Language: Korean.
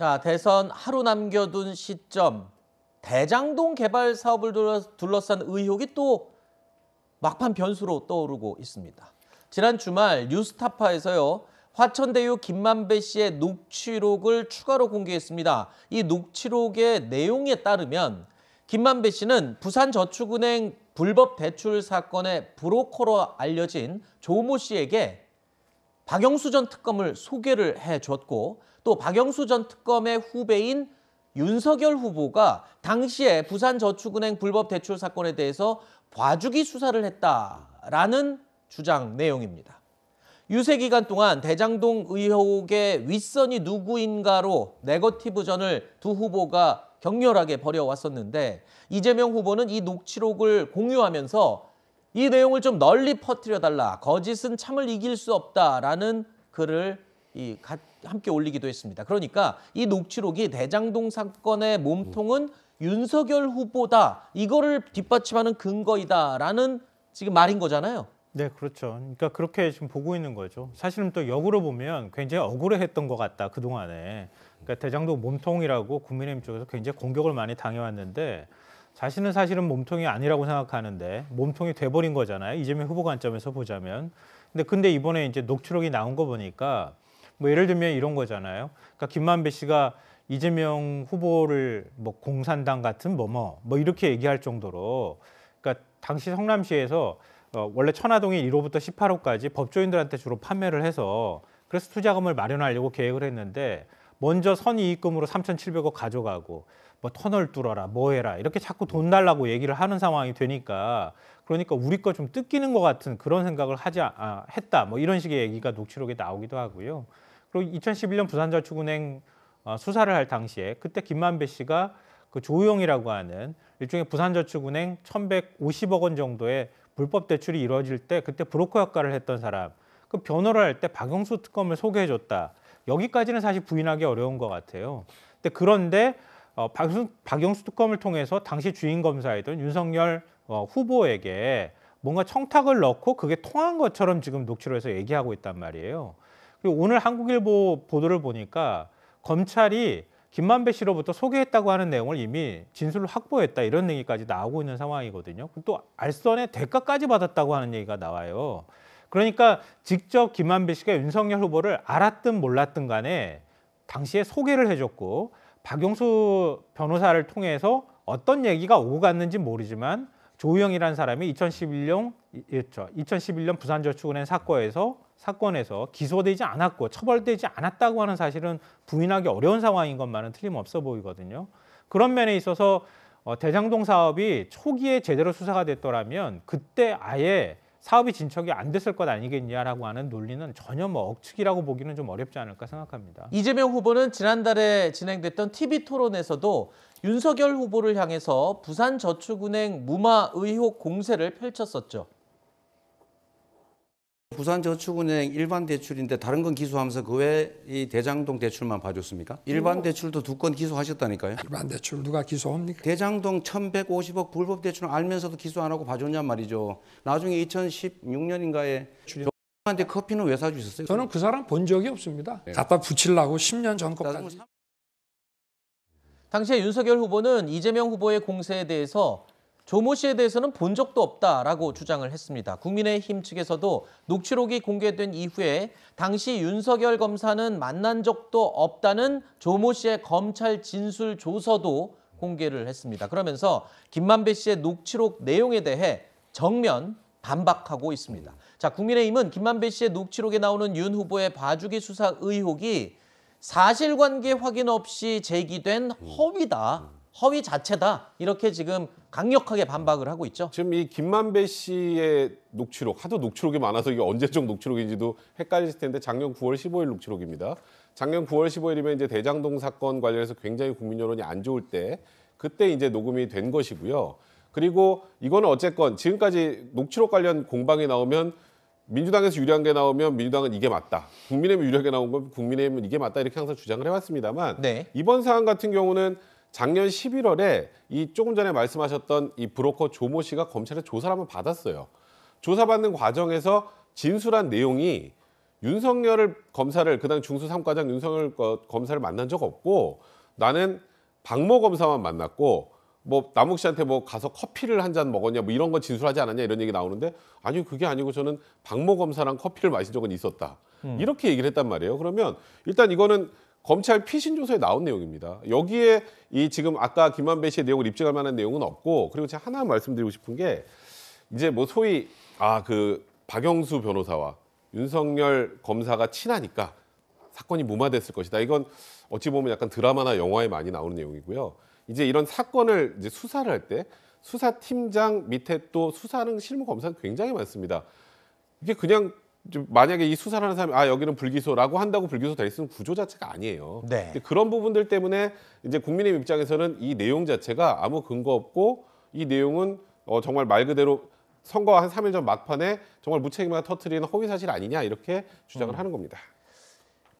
자, 대선 하루 남겨둔 시점 대장동 개발 사업을 둘러싼 의혹이 또 막판 변수로 떠오르고 있습니다. 지난 주말 뉴스타파에서요. 화천대유 김만배 씨의 녹취록을 추가로 공개했습니다. 이 녹취록의 내용에 따르면 김만배 씨는 부산저축은행 불법 대출 사건의 브로커로 알려진 조모 씨에게 박영수 전 특검을 소개를 해줬고 또 박영수 전 특검의 후배인 윤석열 후보가 당시에 부산저축은행 불법 대출 사건에 대해서 봐주기 수사를 했다라는 주장 내용입니다. 유세 기간 동안 대장동 의혹의 윗선이 누구인가로 네거티브전을 두 후보가 격렬하게 벌여왔었는데 이재명 후보는 이 녹취록을 공유하면서 이 내용을 좀 널리 퍼뜨려 달라. 거짓은 참을 이길 수 없다라는 글을 이 함께 올리기도 했습니다. 그러니까 이 녹취록이 대장동 사건의 몸통은 윤석열 후보다 이거를 뒷받침하는 근거이다라는 지금 말인 거잖아요. 네, 그렇죠. 그러니까 그렇게 지금 보고 있는 거죠. 사실은 또 역으로 보면 굉장히 억울해했던 것 같다 그 동안에. 그러니까 대장동 몸통이라고 국민의힘 쪽에서 굉장히 공격을 많이 당해왔는데 자신은 사실은 몸통이 아니라고 생각하는데 몸통이 돼버린 거잖아요. 이재명 후보 관점에서 보자면. 근데 근데 이번에 이제 녹취록이 나온 거 보니까 뭐 예를 들면 이런 거잖아요. 그러니까 김만배 씨가 이재명 후보를 뭐 공산당 같은 뭐 뭐 뭐, 뭐 이렇게 얘기할 정도로 그러니까 당시 성남시에서 어, 원래 천화동이 1호부터 18호까지 법조인들한테 주로 판매를 해서 그래서 투자금을 마련하려고 계획을 했는데 먼저 선이익금으로 3,700억 가져가고 뭐 터널 뚫어라 뭐 해라 이렇게 자꾸 돈 달라고 얘기를 하는 상황이 되니까 그러니까 우리 거 좀 뜯기는 것 같은 그런 생각을 하지 아, 했다 뭐 이런 식의 얘기가 녹취록에 나오기도 하고요. 그리고 2011년 부산저축은행 어, 수사를 할 당시에 그때 김만배 씨가 그조용이라고 하는 일종의 부산저축은행 1,150억 원 정도의 불법 대출이 이루어질 때 그때 브로커 역할을 했던 사람 그 변호를 할 때 박영수 특검을 소개해줬다 여기까지는 사실 부인하기 어려운 것 같아요. 근데 그런데 어, 박영수, 박영수 특검을 통해서 당시 주인 검사이던 윤석열 어, 후보에게 뭔가 청탁을 넣고 그게 통한 것처럼 지금 녹취를 해서 얘기하고 있단 말이에요. 그리고 오늘 한국일보 보도를 보니까 검찰이 김만배 씨로부터 소개했다고 하는 내용을 이미 진술로 확보했다 이런 얘기까지 나오고 있는 상황이거든요. 또 알선의 대가까지 받았다고 하는 얘기가 나와요. 그러니까 직접 김한배 씨가 윤석열 후보를 알았든 몰랐든 간에 당시에 소개를 해줬고 박용수 변호사를 통해서 어떤 얘기가 오고 갔는지 모르지만 조우영이라는 사람이 2011년 2011년 부산저축은행 사건에서 사건에서 기소되지 않았고 처벌되지 않았다고 하는 사실은 부인하기 어려운 상황인 것만은 틀림없어 보이거든요. 그런 면에 있어서 어, 대장동 사업이 초기에 제대로 수사가 됐더라면 그때 아예 사업이 진척이 안 됐을 것 아니겠냐라고 하는 논리는 전혀 뭐 억측이라고 보기는 좀 어렵지 않을까 생각합니다. 이재명 후보는 지난달에 진행됐던 TV 토론에서도 윤석열 후보를 향해서 부산저축은행 무마 의혹 공세를 펼쳤었죠. 부산저축은행 일반 대출인데 다른 건 기소하면서 그외이 대장동 대출만 봐줬습니까? 일반 음. 대출도 두 건 기소하셨다니까요. 일반 대출 누가 기소합니까? 대장동 1,150억 불법 대출 을 알면서도 기소 안 하고 봐줬냔 말이죠. 나중에 2016년인가에 한테 커피는 왜 사주셨어요? 저는 그 사람 본 적이 없습니다. 네. 갖다 붙이려고 10년 전 것까지. 당시에 윤석열 후보는 이재명 후보의 공세에 대해서 조모 씨에 대해서는 본 적도 없다라고 주장을 했습니다. 국민의힘 측에서도 녹취록이 공개된 이후에 당시 윤석열 검사는 만난 적도 없다는 조모 씨의 검찰 진술 조서도 공개를 했습니다. 그러면서 김만배 씨의 녹취록 내용에 대해 정면 반박하고 있습니다. 자, 국민의힘은 김만배 씨의 녹취록에 나오는 윤 후보의 봐주기 수사 의혹이 사실관계 확인 없이 제기된 허위다. 허위 자체다 이렇게 지금 강력하게 반박을 하고 있죠. 지금 이 김만배 씨의 녹취록 하도 녹취록이 많아서 이게 언제적 녹취록인지도 헷갈릴 텐데 작년 9월 15일 녹취록입니다. 작년 9월 15일이면 이제 대장동 사건 관련해서 굉장히 국민 여론이 안 좋을 때 그때 이제 녹음이 된 것이고요. 그리고 이거는 어쨌건 지금까지 녹취록 관련 공방이 나오면 민주당에서 유리한 게 나오면 민주당은 이게 맞다. 국민의힘 유리하게 나온 건 국민의힘은 이게 맞다 이렇게 항상 주장을 해왔습니다만 네. 이번 사안 같은 경우는 작년 11월에 이 조금 전에 말씀하셨던 이 브로커 조모 씨가 검찰에 조사를 한번 받았어요. 조사받는 과정에서 진술한 내용이 윤석열을 검사를 그당 중수 삼과장 윤석열 검사를 만난 적 없고 나는 박모 검사만 만났고 뭐 남욱 씨한테 뭐 가서 커피를 한 잔 먹었냐 뭐 이런 거 진술하지 않았냐 이런 얘기 나오는데 아니 그게 아니고 저는 박모 검사랑 커피를 마신 적은 있었다 음. 이렇게 얘기를 했단 말이에요 그러면 일단 이거는 검찰 피신 조서에 나온 내용입니다. 여기에 이 지금 아까 김만배 씨의 내용을 입증할 만한 내용은 없고 그리고 제가 하나 말씀드리고 싶은 게 이제 뭐 소위 아 그 박영수 변호사와 윤석열 검사가 친하니까 사건이 무마됐을 것이다. 이건 어찌 보면 약간 드라마나 영화에 많이 나오는 내용이고요. 이제 이런 사건을 이제 수사를 할 때 수사팀장 밑에 또수사능 실무 검사는 굉장히 많습니다. 이게 그냥 만약에 이 수사를 하는 사람이 아 여기는 불기소라고 한다고 불기소 될으면 구조 자체가 아니에요. 네. 근데 그런 부분들 때문에 이제 국민의 입장에서는 이 내용 자체가 아무 근거 없고 이 내용은 어, 정말 말 그대로 선거 한 3일 전 막판에 정말 무책임하게 터트리는 허위 사실 아니냐 이렇게 주장을 음. 하는 겁니다.